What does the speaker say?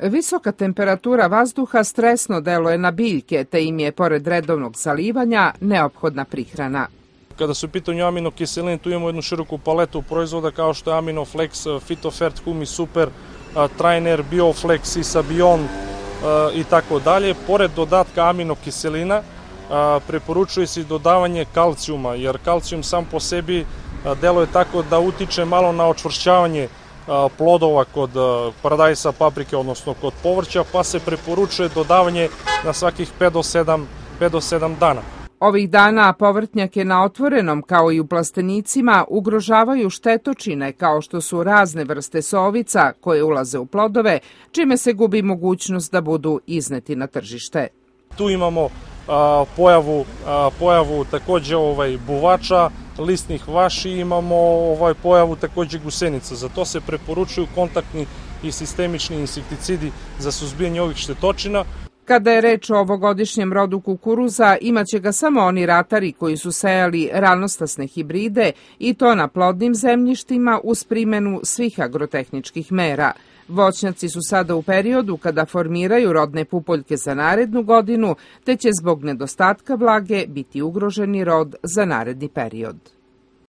Visoka temperatura vazduha stresno deluje na biljke, te im je, pored redovnog salivanja, neophodna prihrana. Kada su pitanju aminokiseline, tu imamo jednu široku paletu proizvoda kao što je Aminoflex, eh, Fitofert, Humi Super, eh, Trainer, Bioflex, Isabion eh, i tako dalje. Pored dodatka aminokiselina, preporučuje se i dodavanje kalcijuma, jer kalcijum sam po sebi deluje tako da utiče malo na očvršćavanje plodova kod paradajsa, paprike, odnosno kod povrća, pa se preporučuje dodavanje na svakih 5 do 7, 5 do 7 dana. Ovih dana povrtnjake na otvorenom kao i u plastenicima ugrožavaju štetočine kao što su razne vrste sovica koje ulaze u plodove, čime se gubi mogućnost da budu izneti na tržište. Tu imamo a, pojavu, a, pojavu takođe ovaj, buvača, lisnih vaši imamo ovaj pojavu takođe gusenica. Za to se preporučuju kontaktni i sistemični insekticidi za suzbijanje ovih štetočina. Kada je reč o ovogodišnjem rodu kukuruza, imaće ga samo oni ratari koji su sejali ranostasne hibride i to na plodnim zemljištima uz primenu svih agrotehničkih mera – Voćnjaci su sada u periodu kada formiraju rodne pupoljke za narednu godinu, te će zbog nedostatka vlage biti ugroženi rod za naredni period.